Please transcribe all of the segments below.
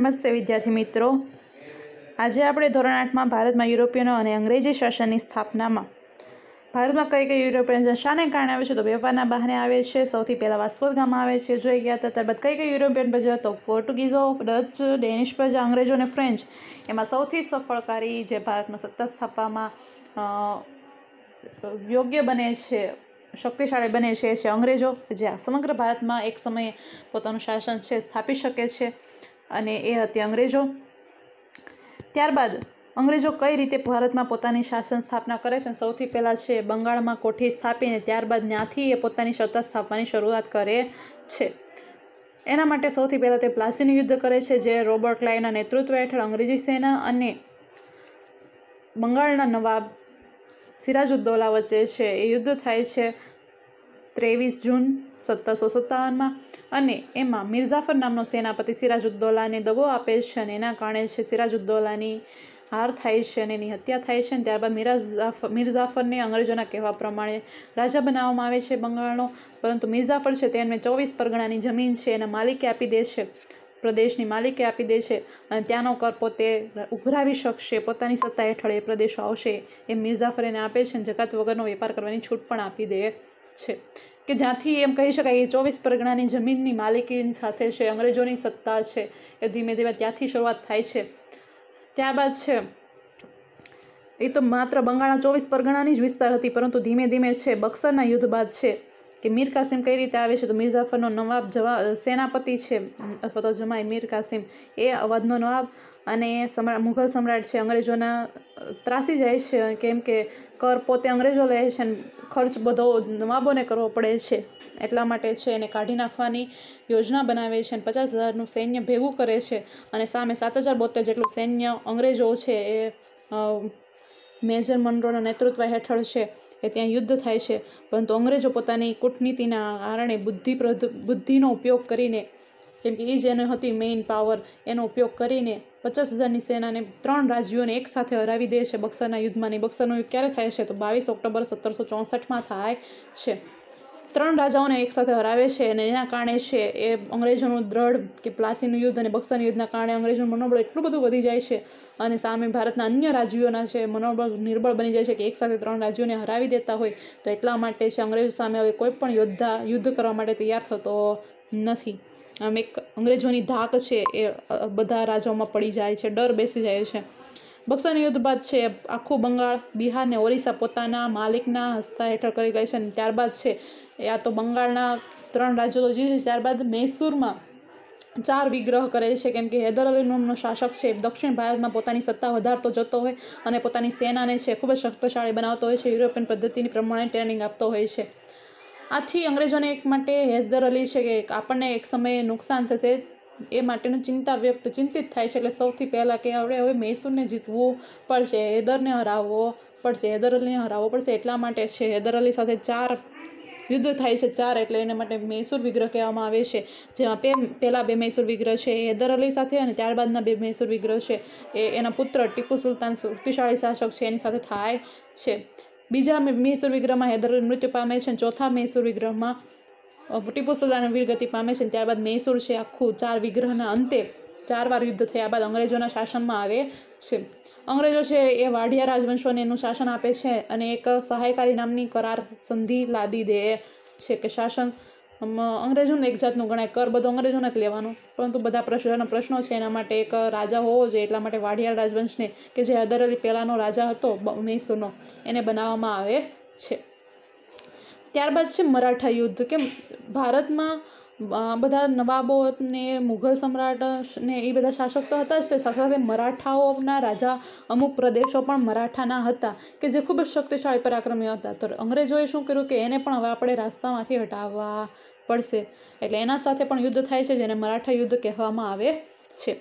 નમસ્તે વિદ્યાર્થી મિત્રો આજે આપણે ધોરણ આઠમાં ભારતમાં યુરોપિયનો અને અંગ્રેજી શાસનની સ્થાપનામાં ભારતમાં કઈ કઈ યુરોપિયન શાને કારણે આવે છે તો વેપારના બહાને આવે છે સૌથી પહેલાં વાસ્કોદગામાં આવે છે જોઈ ગયા હતા ત્યારબાદ કઈ કઈ યુરોપિયન પ્રજા તો પોર્ટુગીઝો ડચ ડેનિશ પ્રજા અંગ્રેજો અને ફ્રેન્ચ એમાં સૌથી સફળકારી જે ભારતમાં સત્તા સ્થાપવામાં યોગ્ય બને છે શક્તિશાળી બને છે એ છે અંગ્રેજો જે સમગ્ર ભારતમાં એક સમયે પોતાનું શાસન છે સ્થાપી શકે છે અને એ હતી અંગ્રેજો ત્યારબાદ અંગ્રેજો કઈ રીતે ભારતમાં પોતાની શાસન સ્થાપના કરે છે સૌથી પહેલાં છે બંગાળમાં કોઠી સ્થાપીને ત્યારબાદ ત્યાંથી એ પોતાની સત્તા સ્થાપવાની શરૂઆત કરે છે એના માટે સૌથી પહેલાં તે પ્લાસીનું યુદ્ધ કરે છે જે રોબર્ટ ક્લાઈના નેતૃત્વ હેઠળ અંગ્રેજી સેના અને બંગાળના નવાબ સિરાજુદ્દૌલા વચ્ચે છે એ યુદ્ધ થાય છે ત્રેવીસ જૂન સત્તરસો સત્તાવનમાં અને એમાં મિર્ઝાફર નામનો સેનાપતિ સિરાજુદ્દોલાને દગો આપે છે અને એના કારણે છે સિરાજુદ્દોલાની હાર થાય છે અને એની હત્યા થાય છે અને ત્યારબાદ મિરાઝાફર મિર્ઝાફરને અંગ્રેજોના કહેવા પ્રમાણે રાજા બનાવવામાં આવે છે બંગાળનો પરંતુ મિર્ઝાફર છે તેમને ચોવીસ પરગણાની જમીન છે એના માલિકે આપી દે છે પ્રદેશની માલિકે આપી દે છે અને ત્યાંનો કર પોતે ઉઘરાવી શકશે પોતાની સત્તા હેઠળ એ પ્રદેશો આવશે એ મિર્ઝાફર એને આપે છે અને જકાત વગરનો વેપાર કરવાની છૂટ પણ આપી દે છે કે જ્યાંથી એમ કહી શકાય એ ચોવીસ પરગણાની જમીનની માલિકીની સાથે છે અંગ્રેજોની સત્તા છે એ ધીમે ધીમે ત્યાંથી શરૂઆત થાય છે ત્યારબાદ છે એ તો માત્ર બંગાળના ચોવીસ પરગણાની જ વિસ્તાર હતી પરંતુ ધીમે ધીમે છે બક્સરના યુદ્ધ બાદ છે કે મીર કાસિમ કઈ રીતે આવે છે તો મીર નવાબ જવા સેનાપતિ છે અથવા તો જમાય મીર કાસિમ એ અવધનો નવાબ અને સમ્રાટ મુઘલ સમ્રાટ છે અંગ્રેજોના ત્રાસી જાય છે કેમ કે કર પોતે અંગ્રેજો લે છે અને ખર્ચ બધો નવાબોને કરવો પડે છે એટલા માટે છે એને કાઢી નાખવાની યોજના બનાવે છે અને પચાસ હજારનું સૈન્ય ભેગું કરે છે અને સામે સાત હજાર બોતેર જેટલું સૈન્ય અંગ્રેજો છે એ મેજર મનરોના નેતૃત્વ હેઠળ છે એ ત્યાં યુદ્ધ થાય છે પરંતુ અંગ્રેજો પોતાની કૂટનીતિના કારણે બુદ્ધિ બુદ્ધિનો ઉપયોગ કરીને કેમ કે એ જ એને હતી મેઇન પાવર એનો ઉપયોગ કરીને પચાસ હજારની સેનાને ત્રણ રાજ્યોને એક સાથે હરાવી દે છે બક્સરના યુદ્ધમાં નહીં બક્સરનું યુદ્ધ ક્યારે થાય છે તો બાવીસ ઓક્ટોબર સત્તરસો ચોસઠમાં થાય છે ત્રણ રાજાઓને એકસાથે હરાવે છે અને એના કારણે છે એ અંગ્રેજોનું દ્રઢ કે પ્લાસીનું યુદ્ધ અને બક્સરનું યુદ્ધના કારણે અંગ્રેજોનું મનોબળ એટલું બધું વધી જાય છે અને સામે ભારતના અન્ય રાજ્યોના છે મનોબળ નિર્બળ બની જાય છે કે એકસાથે ત્રણ રાજ્યોને હરાવી દેતા હોય તો એટલા માટે છે અંગ્રેજો સામે હવે કોઈ પણ યોદ્ધા યુદ્ધ કરવા માટે તૈયાર થતો નથી આમ એક અંગ્રેજોની ધાક છે એ બધા રાજાઓમાં પડી જાય છે ડર બેસી જાય છે બક્સરનું યુદ્ધ બાદ છે આખું બંગાળ બિહારને ઓરિસ્સા પોતાના માલિકના હસ્તા હેઠળ કરી લે છે અને ત્યારબાદ છે આ તો બંગાળના ત્રણ રાજ્યો તો જીતે છે ત્યારબાદ મૈસૂરમાં ચાર વિગ્રહ કરે છે કેમ કે હૈદર અલી શાસક છે દક્ષિણ ભારતમાં પોતાની સત્તા વધારતો જતો હોય અને પોતાની સેનાને છે ખૂબ જ શક્તિશાળી બનાવતો હોય છે યુરોપિયન પદ્ધતિની પ્રમાણે ટ્રેનિંગ આપતો હોય છે આથી અંગ્રેજોને એક માટે હૈદર અલી છે કે આપણને એક સમયે નુકસાન થશે એ માટેનું ચિંતા વ્યક્ત ચિંતિત થાય છે એટલે સૌથી પહેલાં કે આવડે હવે મૈસૂરને જીતવું પડશે હૈદરને હરાવવો પડશે હૈદર અલીને હરાવવો પડશે એટલા માટે છે હૈદર અલી સાથે ચાર યુદ્ધ થાય છે ચાર એટલે એના માટે મૈસૂર વિગ્રહ કહેવામાં આવે છે જેમાં બે પહેલાં બે મૈસૂર વિગ્રહ છે એ હૈદર અલી સાથે અને ત્યારબાદના બે મૈસૂર વિગ્રહ છે એ એના પુત્ર ટીપુ સુલતાન શક્તિશાળી શાસક છે એની સાથે થાય છે બીજા મૈસૂર વિગ્રહમાં હૈદર મૃત્યુ પામે છે ચોથા મૈસૂર વિગ્રહમાં ટીપુ સુલતાન વીરગતિ પામે છે ત્યારબાદ મૈસૂર છે આખું ચાર વિગ્રહના અંતે ચાર વાર યુદ્ધ થયા બાદ અંગ્રેજોના શાસનમાં આવે છે અંગ્રેજો છે એ વાઢિયા રાજવંશોને એનું શાસન આપે છે અને એક સહાયકારી નામની કરાર સંધિ લાદી દે છે કે શાસન અંગ્રેજોને એક જાતનું ગણાય કર બધું અંગ્રેજોને જ લેવાનું પરંતુ બધા પ્રશ્નો પ્રશ્નો છે એના માટે એક રાજા હોવો જોઈએ એટલા માટે વાઢિયાર રાજવંશને કે જે હદર અલી પહેલાંનો રાજા હતો મૈસૂરનો એને બનાવવામાં આવે છે ત્યારબાદ છે મરાઠા યુદ્ધ કે ભારતમાં બધા નવાબો ને મુઘલ સમ્રાટ ને એ બધા શાસક તો હતા જ સાથે સાથે મરાઠાઓના રાજા અમુક પ્રદેશો પણ મરાઠાના હતા કે જે ખૂબ જ શક્તિશાળી પરાક્રમી હતા તો અંગ્રેજોએ શું કર્યું કે એને પણ હવે આપણે રાસ્તામાંથી હટાવવા પડશે એટલે એના સાથે પણ યુદ્ધ થાય છે જેને મરાઠા યુદ્ધ કહેવામાં આવે છે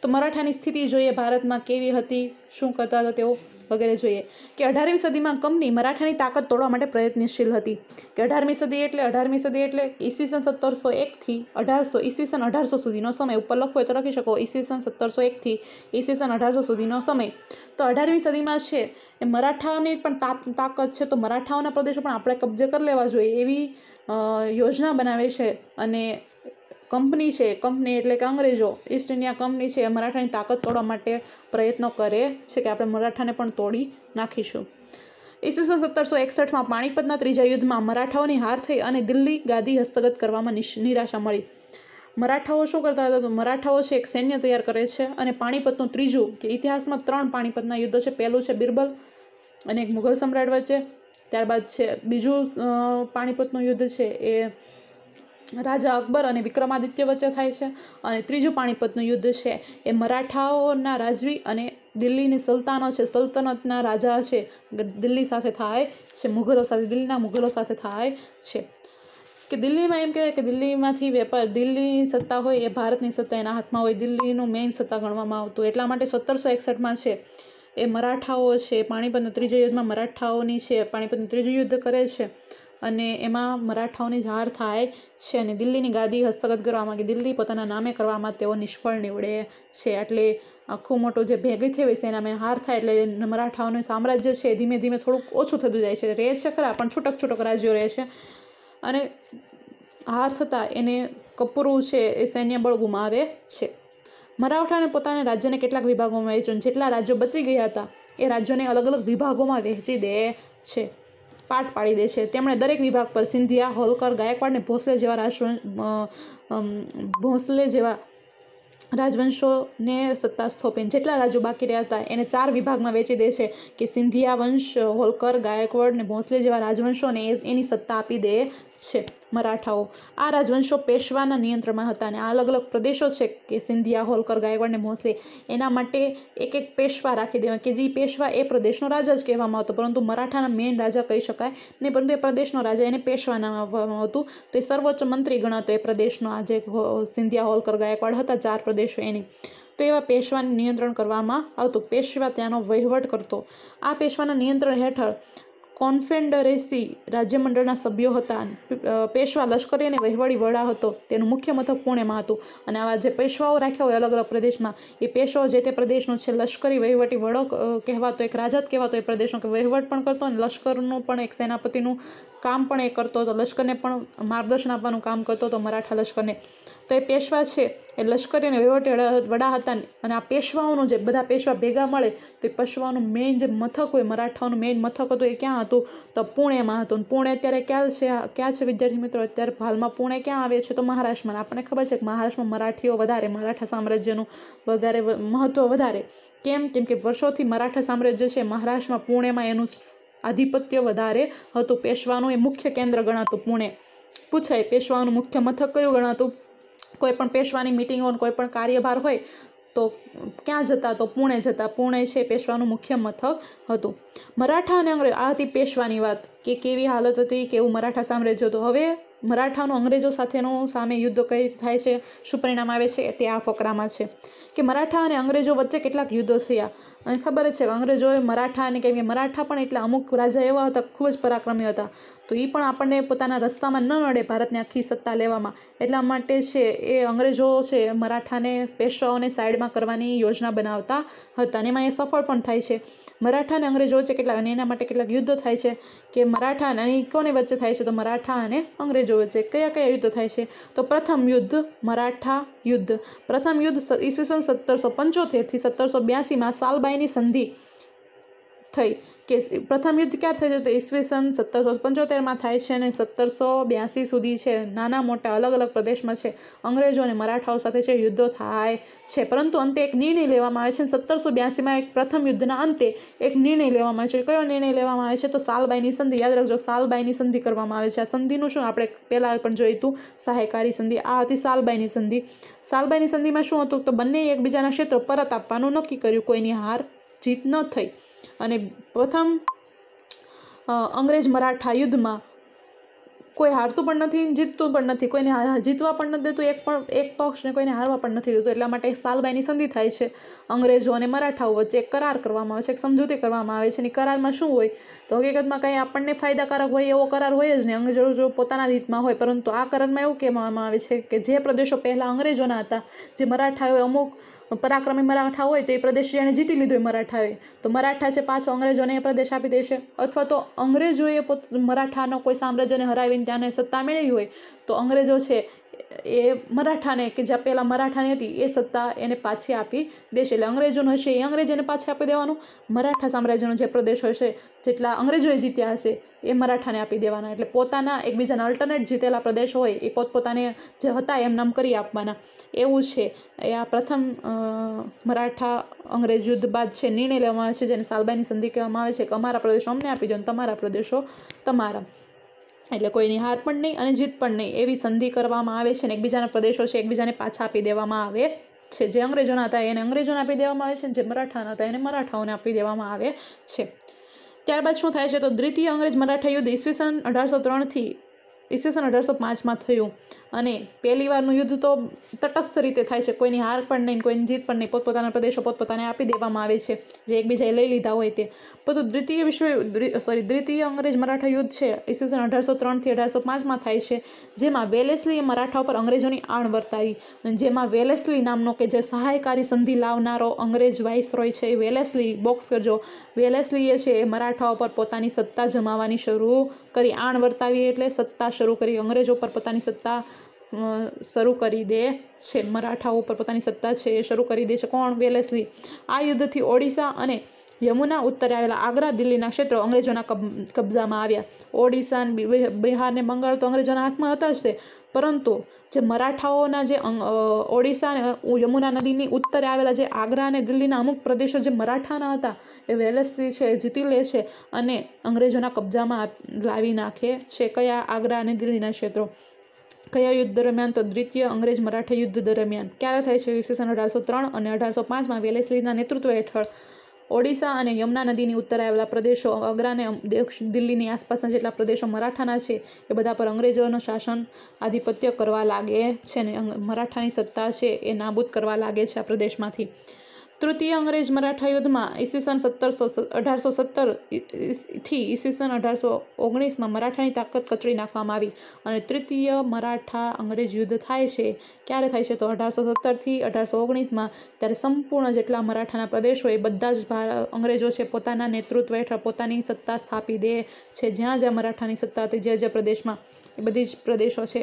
તો મરાઠાની સ્થિતિ જોઈએ ભારતમાં કેવી હતી શું કરતા હતા તેઓ વગેરે જોઈએ કે અઢારમી સદીમાં કંપની મરાઠાની તાકાત તોડવા માટે પ્રયત્નશીલ હતી કે અઢારમી સદી એટલે અઢારમી સદી એટલે ઈસવીસન સત્તરસો એકથી અઢારસો ઈસવીસન અઢારસો સુધીનો સમય ઉપર લખવો હોય તો લખી શકો ઈસવીસન સત્તરસો એકથી ઈસવીસન અઢારસો સુધીનો સમય તો અઢારમી સદીમાં છે એ મરાઠાઓની પણ તાકાત છે તો મરાઠાઓના પ્રદેશો પણ આપણે કબજે કરી લેવા જોઈએ એવી યોજના બનાવે છે અને કંપની છે કંપની એટલે કે અંગ્રેજો ઈસ્ટ ઇન્ડિયા કંપની છે એ મરાઠાની તાકાત તોડવા માટે પ્રયત્નો કરે છે કે આપણે મરાઠાને પણ તોડી નાખીશું ઈસવીસન સત્તરસો એકસઠમાં પાણીપતના ત્રીજા યુદ્ધમાં મરાઠાઓની હાર થઈ અને દિલ્હી ગાદી હસ્તગત કરવામાં નિરાશા મળી મરાઠાઓ શું કરતા હતા તો મરાઠાઓ છે એક સૈન્ય તૈયાર કરે છે અને પાણીપતનું ત્રીજું કે ઇતિહાસમાં ત્રણ પાણીપતના યુદ્ધ છે પહેલું છે બિરબલ અને એક મુઘલ સમ્રાટ વચ્ચે ત્યારબાદ છે બીજું પાણીપતનું યુદ્ધ છે એ રાજા અકબર અને વિક્રમાદિત્ય વચ્ચે થાય છે અને ત્રીજું પાણીપતનું યુદ્ધ છે એ મરાઠાઓના રાજવી અને દિલ્હીની સુલતાનો છે સલ્તનતના રાજા છે દિલ્હી સાથે થાય છે મુઘલો સાથે દિલ્હીના મુઘલો સાથે થાય છે કે દિલ્હીમાં એમ કહેવાય કે દિલ્હીમાંથી વેપાર દિલ્હીની સત્તા હોય એ ભારતની સત્તા એના હાથમાં હોય દિલ્હીનું મેઇન સત્તા ગણવામાં આવતું એટલા માટે સત્તરસો એકસઠમાં છે એ મરાઠાઓ છે પાણીપતના ત્રીજા યુદ્ધમાં મરાઠાઓની છે પાણીપતનું ત્રીજું યુદ્ધ કરે છે અને એમાં મરાઠાઓની જાહેર થાય છે અને દિલ્હીની ગાદી હસ્તગત કરવા માંગે દિલ્હી પોતાના નામે કરવામાં તેઓ નિષ્ફળ નીવડે છે એટલે આખું મોટો જે ભેગી થઈ હોય સેનામાં હાર થાય એટલે મરાઠાઓનું સામ્રાજ્ય છે ધીમે ધીમે થોડુંક ઓછું થતું જાય છે રહે છે ખરા પણ છૂટક છૂટક રાજ્યો રહે છે અને હાર થતાં એને કપૂરું છે એ સૈન્યબળ ગુમાવે છે મરાઠાને પોતાના રાજ્યને કેટલાક વિભાગોમાં વહેંચ્યું જેટલા રાજ્યો બચી ગયા હતા એ રાજ્યોને અલગ અલગ વિભાગોમાં વહેંચી દે છે પાઠ પાડી દે છે તેમણે દરેક વિભાગ પર સિંધિયા હોલકર ગાયકવાડને ભોસલે જેવા રાષ્ટ્ર ભોંસલે જેવા રાજવંશોને સત્તા સ્થોપીને જેટલા રાજ્યો બાકી રહ્યા હતા એને ચાર વિભાગમાં વેચી દે છે કે સિંધિયા વંશ હોલકર ગાયકવાડ ને ભોંસલે જેવા રાજવંશોને એની સત્તા આપી દે છે મરાઠાઓ આ રાજવંશો પેશવાના નિયંત્રણમાં હતા અને આ અલગ અલગ પ્રદેશો છે કે સિંધિયા હોલકર ગાયકવાડ ને ભોંસલે એના માટે એક એક પેશવા રાખી દેવા કે જે પેશવા એ પ્રદેશનો રાજા જ કહેવામાં આવતો પરંતુ મરાઠાના મેઇન રાજા કહી શકાય નહીં પરંતુ એ પ્રદેશનો રાજા એને પેશવા નામ આપવામાં આવતું તો એ સર્વોચ્ચ મંત્રી ગણાતો એ પ્રદેશનો આજે સિંધિયા હોલકર ગાયકવાડ હતા ચાર પ્રદેશો એની તો એવા પેશવાને નિયંત્રણ કરવામાં આવતું પેશવા ત્યાંનો વહીવટ કરતો આ પેશવાના નિયંત્રણ હેઠળ કોન્ફેડરેસી રાજ્યમંડળના સભ્યો હતા પેશવા લશ્કરી અને વહીવટી વડા હતો તેનું મુખ્ય મથક પુણેમાં હતું અને આવા જે પેશવાઓ રાખ્યા હોય અલગ અલગ પ્રદેશમાં એ પેશવાઓ જે તે પ્રદેશનો છે લશ્કરી વહીવટી વડો કહેવાતો એક રાજા જ કહેવાતો એ પ્રદેશનો કે વહીવટ પણ કરતો અને લશ્કરનું પણ એક સેનાપતિનું કામ પણ એ કરતો હતો લશ્કરને પણ માર્ગદર્શન આપવાનું કામ કરતો હતો મરાઠા લશ્કરને તો એ પેશવા છે એ લશ્કરી અને વહીવટી વડા હતા અને આ પેશવાઓનું જે બધા પેશવા ભેગા મળે તો એ પેશવાનું મેઇન જે મથક હોય મરાઠાઓનું મેઇન મથક હતું એ ક્યાં હતું તો પુણેમાં હતું પુણે અત્યારે ક્યાં છે ક્યાં છે વિદ્યાર્થી મિત્રો અત્યારે હાલમાં પુણે ક્યાં આવે છે તો મહારાષ્ટ્રમાં આપણને ખબર છે કે મહારાષ્ટ્રમાં મરાઠીઓ વધારે મરાઠા સામ્રાજ્યનું વધારે મહત્ત્વ વધારે કેમ કેમ કે વર્ષોથી મરાઠા સામ્રાજ્ય છે મહારાષ્ટ્રમાં પુણેમાં એનું આધિપત્ય વધારે હતું પેશવાનું એ મુખ્ય કેન્દ્ર ગણાતું પુણે પૂછાય પેશવાનું મુખ્ય મથક કયું ગણાતું કોઈપણ પેશવાની મિટિંગ હોય કોઈપણ કાર્યભાર હોય તો ક્યાં જતા તો પુણે જતા પુણે છે પેશવાનું મુખ્ય મથક હતું મરાઠા અને અંગ્રેજ આ હતી પેશવાની વાત કે કેવી હાલત હતી કેવું મરાઠા સામ્રાજ્ય હતું હવે મરાઠાનો અંગ્રેજો સાથેનો સામે યુદ્ધ કઈ થાય છે શું પરિણામ આવે છે તે આ ફકરામાં છે કે મરાઠા અને અંગ્રેજો વચ્ચે કેટલાક યુદ્ધો થયા અને ખબર જ છે કે અંગ્રેજોએ મરાઠા અને કેમ કે મરાઠા પણ એટલા અમુક રાજા એવા હતા ખૂબ જ પરાક્રમી હતા તો એ પણ આપણને પોતાના રસ્તામાં ન નડે ભારતની આખી સત્તા લેવામાં એટલા માટે છે એ અંગ્રેજો છે મરાઠાને પેશવાઓને સાઈડમાં કરવાની યોજના બનાવતા હતા અને એમાં એ સફળ પણ થાય છે મરાઠા અને અંગ્રેજો વચ્ચે કેટલાક અને એના માટે કેટલાક યુદ્ધો થાય છે કે મરાઠા અને કોને વચ્ચે થાય છે તો મરાઠા અને અંગ્રેજો વચ્ચે કયા કયા યુદ્ધો થાય છે તો પ્રથમ યુદ્ધ મરાઠા યુદ્ધ પ્રથમ યુદ્ધ ઈસવીસન સત્તરસો પંચોતેરથી સત્તરસો બ્યાસીમાં સાલબાઈની સંધિ થઈ કે પ્રથમ યુદ્ધ ક્યારે થાય છે તો ઈસવીસન સત્તરસો પંચોતેરમાં થાય છે અને સત્તરસો બ્યાસી સુધી છે નાના મોટા અલગ અલગ પ્રદેશમાં છે અંગ્રેજો અને મરાઠાઓ સાથે છે યુદ્ધો થાય છે પરંતુ અંતે એક નિર્ણય લેવામાં આવે છે સત્તરસો બ્યાસીમાં એક પ્રથમ યુદ્ધના અંતે એક નિર્ણય લેવામાં આવે છે કયો નિર્ણય લેવામાં આવે છે તો સાલબાઈની સંધિ યાદ રાખજો સાલબાઈની સંધિ કરવામાં આવે છે આ સંધિનું શું આપણે પહેલાં પણ જોયું હતું સહાયકારી સંધિ આ હતી સાલબાઈની સંધિ સાલબાઈની સંધિમાં શું હતું તો બંને એકબીજાના ક્ષેત્ર પરત આપવાનું નક્કી કર્યું કોઈની હાર જીત ન થઈ અને પ્રથમ અંગ્રેજ મરાઠા યુદ્ધમાં કોઈ હારતું પણ નથી જીતતું પણ નથી કોઈને જીતવા પણ નથી દેતું એક પણ એક પક્ષને કોઈને હારવા પણ નથી દેતું એટલા માટે એક સાલબાઈની સંધિ થાય છે અંગ્રેજો અને મરાઠાઓ વચ્ચે એક કરાર કરવામાં આવે છે એક સમજૂતી કરવામાં આવે છે અને કરારમાં શું હોય તો હકીકતમાં કંઈ આપણને ફાયદાકારક હોય એવો કરાર હોય જ નહીં અંગ્રેજો પોતાના રીતમાં હોય પરંતુ આ કરારમાં એવું કહેવામાં આવે છે કે જે પ્રદેશો પહેલાં અંગ્રેજોના હતા જે મરાઠાઓએ અમુક પરાક્રમી મરાઠા હોય તો એ પ્રદેશ જેણે જીતી લીધો મરાઠાએ તો મરાઠા છે પાછો અંગ્રેજોને એ પ્રદેશ આપી દેશે અથવા તો અંગ્રેજોએ પોત મરાઠાનો કોઈ સામ્રાજ્યને હરાવીને ત્યાંને સત્તા મેળવી હોય તો અંગ્રેજો છે એ મરાઠાને કે જ્યાં પહેલાં મરાઠાની હતી એ સત્તા એને પાછી આપી દેશે એટલે અંગ્રેજોનો હશે એ અંગ્રેજ એને પાછી આપી દેવાનું મરાઠા સામ્રાજ્યનો જે પ્રદેશ હશે જેટલા અંગ્રેજોએ જીત્યા હશે એ મરાઠાને આપી દેવાના એટલે પોતાના એકબીજાના અલ્ટરનેટ જીતેલા પ્રદેશો હોય એ પોતપોતાને જે હતા એમ નામ કરી આપવાના એવું છે એ આ પ્રથમ મરાઠા અંગ્રેજ યુદ્ધ બાદ છે નિર્ણય લેવામાં આવે છે જેને સાલબાઈની સંધિ કહેવામાં આવે છે કે અમારા પ્રદેશો અમને આપી દો તમારા પ્રદેશો તમારા એટલે કોઈની હાર પણ નહીં અને જીત પણ નહીં એવી સંધિ કરવામાં આવે છે અને એકબીજાના પ્રદેશો છે એકબીજાને પાછા આપી દેવામાં આવે છે જે અંગ્રેજોના હતા એને અંગ્રેજોને આપી દેવામાં આવે છે જે મરાઠાના હતા એને મરાઠાઓને આપી દેવામાં આવે છે ત્યારબાદ શું થાય છે તો દ્વિતીય અંગ્રેજ મરાઠા યુદ્ધ ઈસવીસન અઢારસો ત્રણથી ઈસવીસન અઢારસો પાંચમાં થયું અને પહેલી વારનું યુદ્ધ તો તટસ્થ રીતે થાય છે કોઈની હાર પણ નહીં કોઈની જીત પણ નહીં પોતપોતાના પ્રદેશો પોતપોતાને આપી દેવામાં આવે છે જે એકબીજાએ લઈ લીધા હોય તે પરંતુ દ્વિતીય વિશ્વ સોરી દ્વિતીય અંગ્રેજ મરાઠા યુદ્ધ છે ઈસવીસન અઢારસો ત્રણથી અઢારસો પાંચમાં થાય છે જેમાં વેલેસલીએ મરાઠા ઉપર અંગ્રેજોની આણ વર્તાવી અને જેમાં વેલેસલી નામનો કે જે સહાયકારી સંધિ લાવનારો અંગ્રેજ વાઇસરોય છે એ વેલેસલી બોક્સ કરજો વેલેસલીએ છે એ મરાઠા ઉપર પોતાની સત્તા જમાવવાની શરૂ કરી આણ વર્તાવી એટલે સત્તા શરૂ કરી અંગ્રેજો પર પોતાની સત્તા શરૂ કરી દે છે મરાઠાઓ ઉપર પોતાની સત્તા છે એ શરૂ કરી દે છે કોણ વેલેસલી આ યુદ્ધથી ઓડિશા અને યમુના ઉત્તરે આવેલા આગ્રા દિલ્હીના ક્ષેત્રો અંગ્રેજોના કબજામાં આવ્યા ઓડિશા બિહાર ને બંગાળ તો અંગ્રેજોના હાથમાં હતા જ તે પરંતુ જે મરાઠાઓના જે ઓડિશા અને યમુના નદીની ઉત્તરે આવેલા જે આગ્રા અને દિલ્હીના અમુક પ્રદેશો જે મરાઠાના હતા એ વેલેસથી છે જીતી લે છે અને અંગ્રેજોના કબજામાં લાવી નાખે છે કયા આગ્રા અને દિલ્હીના ક્ષેત્રો કયા યુદ્ધ દરમિયાન તો દ્વિતીય અંગ્રેજ મરાઠા યુદ્ધ દરમિયાન ક્યારે થાય છે ઈસવીસન અઢારસો ત્રણ અને અઢારસો પાંચમાં વેલેસલીના નેતૃત્વ હેઠળ ઓડિશા અને યમુના નદીની ઉત્તરે આવેલા પ્રદેશો અગ્રાને અને દિલ્હીની આસપાસના જેટલા પ્રદેશો મરાઠાના છે એ બધા પર અંગ્રેજોનું શાસન આધિપત્ય કરવા લાગે છે ને મરાઠાની સત્તા છે એ નાબૂદ કરવા લાગે છે આ પ્રદેશમાંથી તૃતીય અંગ્રેજ મરાઠા યુદ્ધમાં ઈસવીસન સત્તરસો અઢારસો સત્તર થી ઈસવીસન અઢારસો ઓગણીસમાં મરાઠાની તાકાત કચડી નાખવામાં આવી અને તૃતીય મરાઠા અંગ્રેજ યુદ્ધ થાય છે ક્યારે થાય છે તો અઢારસો સત્તરથી અઢારસો ઓગણીસમાં ત્યારે સંપૂર્ણ જેટલા મરાઠાના પ્રદેશો એ બધા જ ભાર અંગ્રેજો છે પોતાના નેતૃત્વ હેઠળ પોતાની સત્તા સ્થાપી દે છે જ્યાં જ્યાં મરાઠાની સત્તા હતી જે જે પ્રદેશમાં એ બધી જ પ્રદેશો છે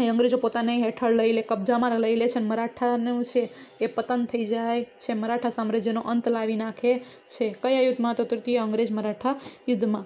અહીં અંગ્રેજો પોતાને હેઠળ લઈ લે કબજામાં લઈ લે છે મરાઠાનું છે એ પતન થઈ જાય છે મરાઠા સામ્રાજ્યનો અંત લાવી નાખે છે કયા યુદ્ધમાં તો તૃતીય અંગ્રેજ મરાઠા યુદ્ધમાં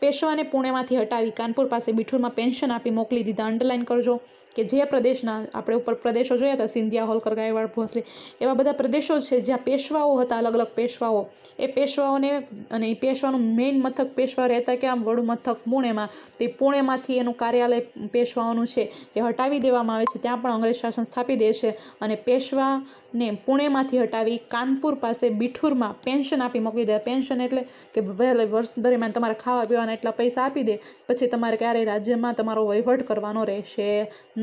પેશવાને પુણેમાંથી હટાવી કાનપુર પાસે બિઠુરમાં પેન્શન આપી મોકલી દીધા અંડરલાઇન કરજો કે જે પ્રદેશના આપણે ઉપર પ્રદેશો જોયા હતા સિંધિયા હોલકર ગાયવાડ ભોંસલે એવા બધા પ્રદેશો છે જ્યાં પેશવાઓ હતા અલગ અલગ પેશવાઓ એ પેશવાઓને અને એ પેશવાનું મેઇન મથક પેશવા રહેતા કે આમ વડુ મથક પુણેમાં તો એ પુણેમાંથી એનું કાર્યાલય પેશવાઓનું છે એ હટાવી દેવામાં આવે છે ત્યાં પણ અંગ્રેજ શાસન સ્થાપી દે છે અને પેશવાને પુણેમાંથી હટાવી કાનપુર પાસે બીઠુરમાં પેન્શન આપી મોકલી દે પેન્શન એટલે કે પહેલે વર્ષ દરમિયાન તમારે ખાવા પીવાના એટલા પૈસા આપી દે પછી તમારે ક્યારેય રાજ્યમાં તમારો વહીવટ કરવાનો રહેશે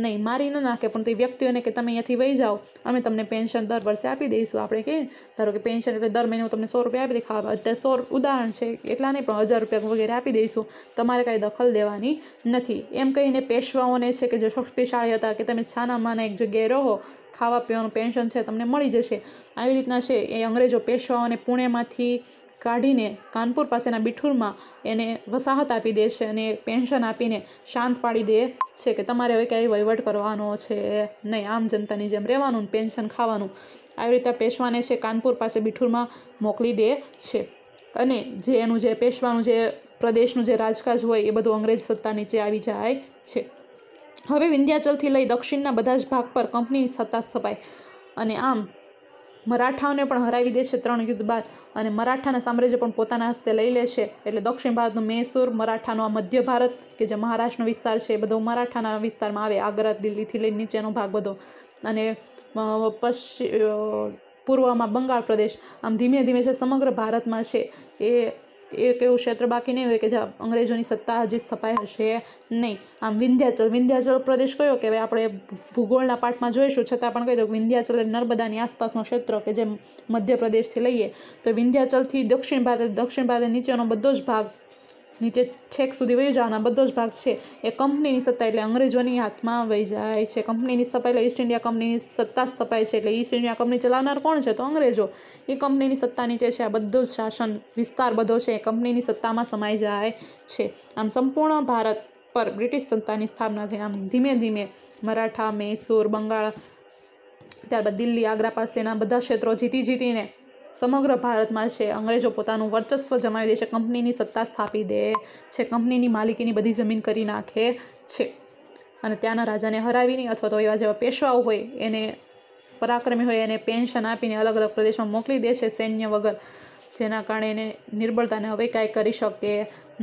નહીં મારી ન નાખે પણ તે વ્યક્તિઓને કે તમે અહીંયાથી વહી જાઓ અમે તમને પેન્શન દર વર્ષે આપી દઈશું આપણે કે ધારો કે પેન્શન એટલે દર મહિને હું તમને સો રૂપિયા આપી દઈ ખાવા અત્યારે સો ઉદાહરણ છે એટલા નહીં પણ હજાર રૂપિયા વગેરે આપી દઈશું તમારે કાંઈ દખલ દેવાની નથી એમ કહીને પેશવાઓને છે કે જે શક્તિશાળી હતા કે તમે છાનામાંના એક જગ્યાએ રહો ખાવા પીવાનું પેન્શન છે તમને મળી જશે આવી રીતના છે એ અંગ્રેજો પેશવાઓને પુણેમાંથી કાઢીને કાનપુર પાસેના બિઠુરમાં એને વસાહત આપી દે છે અને પેન્શન આપીને શાંત પાડી દે છે કે તમારે હવે ક્યાંય વહીવટ કરવાનો છે નહીં આમ જનતાની જેમ રહેવાનું પેન્શન ખાવાનું આવી રીતે પેશવાને છે કાનપુર પાસે બિઠુરમાં મોકલી દે છે અને જે એનું જે પેશવાનું જે પ્રદેશનું જે રાજકાજ હોય એ બધું અંગ્રેજ સત્તા નીચે આવી જાય છે હવે વિંધ્યાચલથી લઈ દક્ષિણના બધા જ ભાગ પર કંપનીની સત્તા સ્થપાય અને આમ મરાઠાઓને પણ હરાવી દેશે ત્રણ યુદ્ધ બાદ અને મરાઠાના સામ્રાજ્ય પણ પોતાના હસ્તે લઈ લે છે એટલે દક્ષિણ ભારતનું મૈસૂર મરાઠાનો આ મધ્ય ભારત કે જે મહારાષ્ટ્રનો વિસ્તાર છે એ બધો મરાઠાના વિસ્તારમાં આવે આગ્રા દિલ્હીથી લઈને નીચેનો ભાગ બધો અને પશ્ચિમ પૂર્વમાં બંગાળ પ્રદેશ આમ ધીમે ધીમે જે સમગ્ર ભારતમાં છે એ એક એવું ક્ષેત્ર બાકી નહીં હોય કે જ્યાં અંગ્રેજોની સત્તા હજી સ્થપાઈ હશે નહીં આમ વિંધ્યાચલ વિંધ્યાચલ પ્રદેશ કયો કે આપણે ભૂગોળના પાઠમાં જોઈશું છતાં પણ કહી દઉં વિંધ્યાચલ એટલે નર્મદાની આસપાસનો ક્ષેત્ર કે જે મધ્યપ્રદેશથી લઈએ તો વિંધ્યાચલથી દક્ષિણ ભારત દક્ષિણ ભારત નીચેનો બધો જ ભાગ નીચે છેક સુધી વહી જવાના બધો જ ભાગ છે એ કંપનીની સત્તા એટલે અંગ્રેજોની હાથમાં વહી જાય છે કંપનીની સત્તા એટલે ઈસ્ટ ઇન્ડિયા કંપનીની સત્તા સ્થપાય છે એટલે ઈસ્ટ ઇન્ડિયા કંપની ચલાવનાર કોણ છે તો અંગ્રેજો એ કંપનીની સત્તા નીચે છે આ બધો જ શાસન વિસ્તાર બધો છે એ કંપનીની સત્તામાં સમાઈ જાય છે આમ સંપૂર્ણ ભારત પર બ્રિટિશ સત્તાની સ્થાપના થઈ આમ ધીમે ધીમે મરાઠા મૈસૂર બંગાળ ત્યારબાદ દિલ્હી આગ્રા પાસેના બધા ક્ષેત્રો જીતી જીતીને સમગ્ર ભારતમાં છે અંગ્રેજો પોતાનું વર્ચસ્વ જમાવી દે છે કંપનીની સત્તા સ્થાપી દે છે કંપનીની માલિકીની બધી જમીન કરી નાખે છે અને ત્યાંના રાજાને હરાવીને અથવા તો એવા જેવા પેશવાઓ હોય એને પરાક્રમી હોય એને પેન્શન આપીને અલગ અલગ પ્રદેશમાં મોકલી દે છે સૈન્ય વગર જેના કારણે એને નિર્બળતાને હવે કાંઈ કરી શકે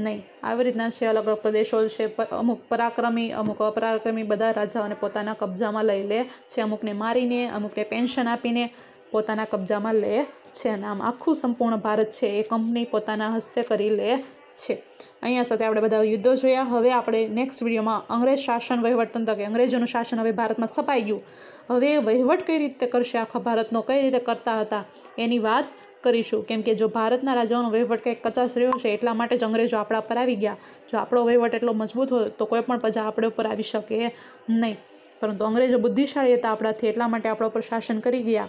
નહીં આવી રીતના છે અલગ અલગ પ્રદેશો છે અમુક પરાક્રમી અમુક અપરાક્રમી બધા રાજાઓને પોતાના કબજામાં લઈ લે છે અમુકને મારીને અમુકને પેન્શન આપીને પોતાના કબજામાં લે છે અને આમ આખું સંપૂર્ણ ભારત છે એ કંપની પોતાના હસ્તે કરી લે છે અહીંયા સાથે આપણે બધા યુદ્ધો જોયા હવે આપણે નેક્સ્ટ વિડીયોમાં અંગ્રેજ શાસન વહીવટતંત્ર કે અંગ્રેજોનું શાસન હવે ભારતમાં સ્થપાઈ ગયું હવે વહીવટ કઈ રીતે કરશે આખા ભારતનો કઈ રીતે કરતા હતા એની વાત કરીશું કેમ કે જો ભારતના રાજાઓનો વહીવટ કંઈક કચાશ રહ્યો છે એટલા માટે જ અંગ્રેજો આપણા પર આવી ગયા જો આપણો વહીવટ એટલો મજબૂત હોય તો કોઈ પણ પ્રજા આપણે ઉપર આવી શકે નહીં પરંતુ અંગ્રેજો બુદ્ધિશાળી હતા આપણાથી એટલા માટે આપણા ઉપર શાસન કરી ગયા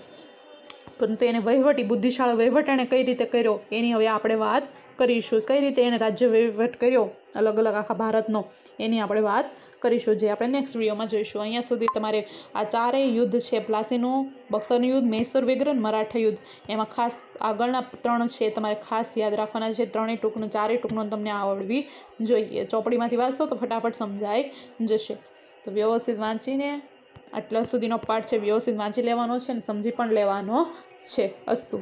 પરંતુ એને વહીવટી બુદ્ધિશાળો વહીવટ એણે કઈ રીતે કર્યો એની હવે આપણે વાત કરીશું કઈ રીતે એણે રાજ્ય વહીવટ કર્યો અલગ અલગ આખા ભારતનો એની આપણે વાત કરીશું જે આપણે નેક્સ્ટ વિડીયોમાં જોઈશું અહીંયા સુધી તમારે આ ચારેય યુદ્ધ છે પ્લાસીનું બક્સરનું યુદ્ધ મૈસૂર વિગ્રહ મરાઠા યુદ્ધ એમાં ખાસ આગળના ત્રણ છે તમારે ખાસ યાદ રાખવાના છે ત્રણેય ટૂંકનું ચારેય ટૂંકનું તમને આવડવી જોઈએ ચોપડીમાંથી વાંચશો તો ફટાફટ સમજાઈ જશે તો વ્યવસ્થિત વાંચીને આટલા સુધીનો પાઠ છે વ્યવસ્થિત વાંચી લેવાનો છે અને સમજી પણ લેવાનો છે અસ્તુ